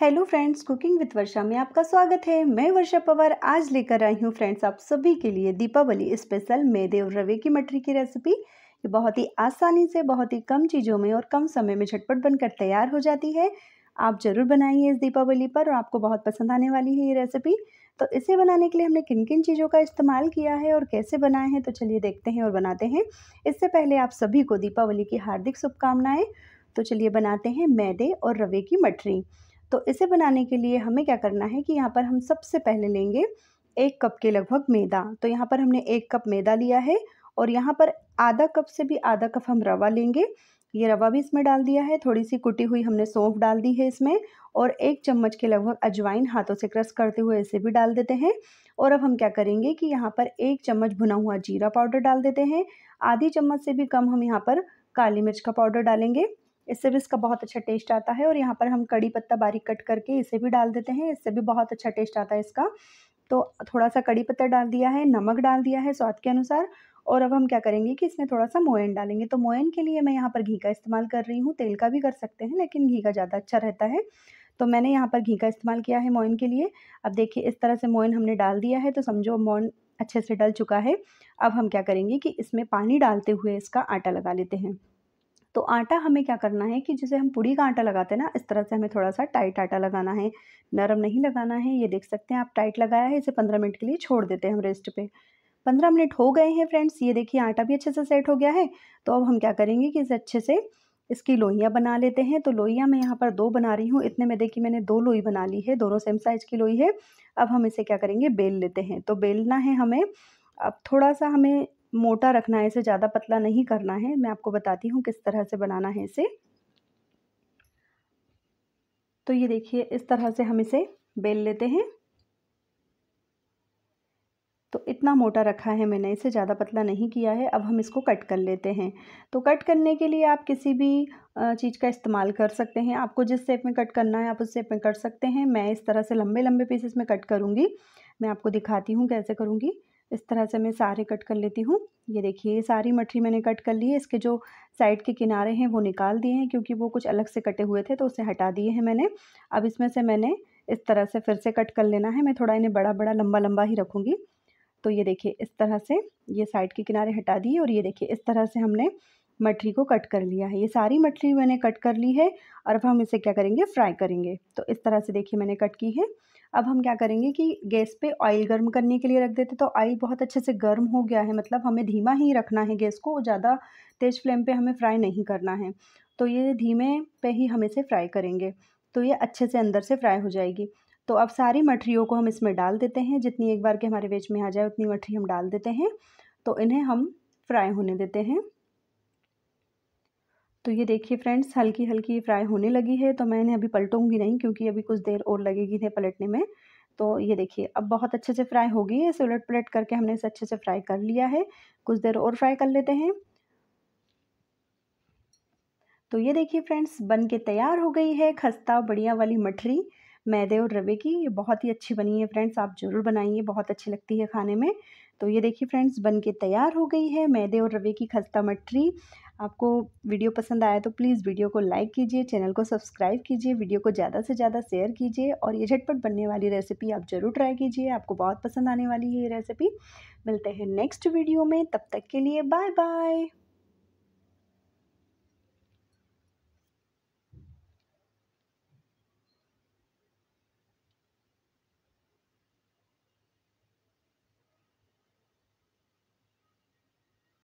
hello friends cooking with Varsha में आपका स्वागत है मैं वर्षा पवार आज लेकर आई हूँ फ्रेंड्स आप सभी के लिए दीपावली स्पेशल मैदे और रवे की मटरी की रेसिपी ये बहुत ही आसानी से बहुत ही कम चीज़ों में और कम समय में झटपट बनकर तैयार हो जाती है आप ज़रूर बनाइए इस दीपावली पर और आपको बहुत पसंद आने वाली है ये रेसिपी तो इसे बनाने के लिए हमने किन किन चीज़ों का इस्तेमाल किया है और कैसे बनाए हैं तो चलिए देखते हैं और बनाते हैं इससे पहले आप सभी को दीपावली की हार्दिक शुभकामनाएँ तो चलिए बनाते हैं मैदे और रवे की मटरी तो इसे बनाने के लिए हमें क्या करना है कि यहाँ पर हम सबसे पहले लेंगे एक कप के लगभग मैदा तो यहाँ पर हमने एक कप मैदा लिया है और यहाँ पर आधा कप से भी आधा कप हम रवा लेंगे ये रवा भी इसमें डाल दिया है थोड़ी सी कुटी हुई हमने सौंफ डाल दी है इसमें और एक चम्मच के लगभग अजवाइन हाथों से क्रश करते हुए इसे भी डाल देते हैं और अब हम क्या करेंगे कि यहाँ पर एक चम्मच भुना हुआ जीरा पाउडर डाल देते हैं आधी चम्मच से भी कम हम यहाँ पर काली मिर्च का पाउडर डालेंगे इससे भी इसका बहुत अच्छा टेस्ट आता है और यहाँ पर हम कड़ी पत्ता बारीक कट करके इसे भी डाल देते हैं इससे भी बहुत अच्छा टेस्ट आता है इसका तो थोड़ा सा कड़ी पत्ता डाल दिया है नमक डाल दिया है स्वाद के अनुसार और अब हम क्या करेंगे कि इसमें थोड़ा सा मोयन डालेंगे तो मोयन के लिए मैं यहाँ पर घी का इस्तेमाल कर रही हूँ तेल का भी कर सकते हैं लेकिन घी का ज़्यादा अच्छा रहता है तो मैंने यहाँ पर घी का इस्तेमाल किया है मोयन के लिए अब देखिए इस तरह से मोयन हमने डाल दिया है तो समझो मोयन अच्छे से डल चुका है अब हम क्या करेंगे कि इसमें पानी डालते हुए इसका आटा लगा लेते हैं तो आटा हमें क्या करना है कि जिसे हम पूड़ी का आटा लगाते हैं ना इस तरह से हमें थोड़ा सा टाइट आटा लगाना है नरम नहीं लगाना है ये देख सकते हैं आप टाइट लगाया है इसे पंद्रह मिनट के लिए छोड़ देते हैं हम रेस्ट पे पंद्रह मिनट हो गए हैं फ्रेंड्स ये देखिए आटा भी अच्छे से सेट हो गया है तो अब हम क्या करेंगे कि इसे अच्छे से इसकी लोहियाँ बना लेते हैं तो लोहियाँ मैं यहाँ पर दो बना रही हूँ इतने में देखिए मैंने दो लोई बना ली है दोनों सेम साइज़ की लोई है अब हम इसे क्या करेंगे बेल लेते हैं तो बेलना है हमें अब थोड़ा सा हमें मोटा रखना है इसे ज़्यादा पतला नहीं करना है मैं आपको बताती हूँ किस तरह से बनाना है इसे तो ये देखिए इस तरह से हम इसे बेल लेते हैं तो इतना मोटा रखा है मैंने इसे ज़्यादा पतला नहीं किया है अब हम इसको कट कर लेते हैं तो कट करने के लिए आप किसी भी चीज़ का इस्तेमाल कर सकते हैं आपको जिस शेप में कट करना है आप उस शेप में कट सकते हैं मैं इस तरह से लंबे लंबे पीसेस में कट करूँगी मैं आपको दिखाती हूँ कैसे करूँगी इस तरह से मैं सारे कट कर लेती हूँ ये देखिए ये सारी मठरी मैंने कट कर ली है इसके जो साइड के किनारे हैं वो निकाल दिए हैं क्योंकि वो कुछ अलग से कटे हुए थे तो उसे हटा दिए हैं मैंने अब इसमें से मैंने इस तरह से फिर से कट कर लेना है मैं थोड़ा इन्हें बड़ा बड़ा लंबा लंबा ही रखूँगी तो ये देखिए इस तरह से ये साइड के किनारे हटा दिए और ये देखिए इस तरह से हमने मठरी को कट कर लिया है ये सारी मठरी मैंने कट कर ली है और अब हम इसे क्या करेंगे फ्राई करेंगे तो इस तरह से देखिए मैंने कट की है अब हम क्या करेंगे कि गैस पे ऑयल गर्म करने के लिए रख देते तो ऑयल बहुत अच्छे से गर्म हो गया है मतलब हमें धीमा ही रखना है गैस को ज़्यादा तेज़ फ्लेम पे हमें फ्राई नहीं करना है तो ये धीमे पे ही हम इसे फ्राई करेंगे तो ये अच्छे से अंदर से फ्राई हो जाएगी तो अब सारी मठरियों को हम इसमें डाल देते हैं जितनी एक बार के हमारे वेज में आ जाए उतनी मठरी हम डाल देते हैं तो इन्हें हम फ्राई होने देते हैं तो ये देखिए फ्रेंड्स हल्की हल्की फ्राई होने लगी है तो मैं इन्हें अभी पलटूंगी नहीं क्योंकि अभी कुछ देर और लगेगी इन्हें पलटने में तो ये देखिए अब बहुत अच्छे से फ्राई हो गई है इसे उलट पलट करके हमने इसे अच्छे से फ्राई कर लिया है कुछ देर और फ्राई कर लेते हैं तो ये देखिए फ्रेंड्स बन के तैयार हो गई है खस्ता बढ़िया वाली मठरी मैदे और रवे की ये बहुत ही अच्छी बनी है फ्रेंड्स आप ज़रूर बनाइए बहुत अच्छी लगती है खाने में तो ये देखिए फ्रेंड्स बन के तैयार हो गई है मैदे और रवे की खस्ता मठरी आपको वीडियो पसंद आया तो प्लीज़ वीडियो को लाइक कीजिए चैनल को सब्सक्राइब कीजिए वीडियो को ज़्यादा से ज़्यादा शेयर कीजिए और ये झटपट बनने वाली रेसिपी आप ज़रूर ट्राई कीजिए आपको बहुत पसंद आने वाली है ये रेसिपी मिलते हैं नेक्स्ट वीडियो में तब तक के लिए बाय बाय